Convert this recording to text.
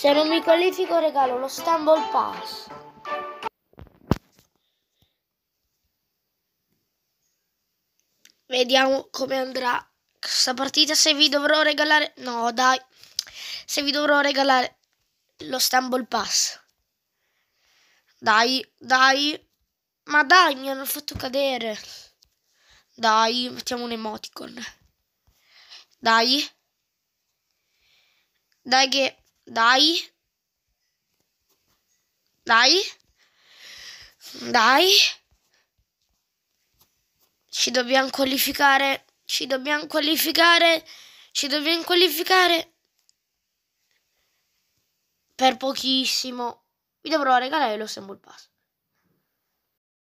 Se non mi qualifico regalo lo Stumble Pass. Vediamo come andrà questa partita. Se vi dovrò regalare... No, dai. Se vi dovrò regalare lo Stumble Pass. Dai, dai. Ma dai, mi hanno fatto cadere. Dai, mettiamo un emoticon. Dai. Dai che dai. Dai. Dai. Ci dobbiamo qualificare. Ci dobbiamo qualificare. Ci dobbiamo qualificare. Per pochissimo. Vi dovrò regalare lo Stumble Pass.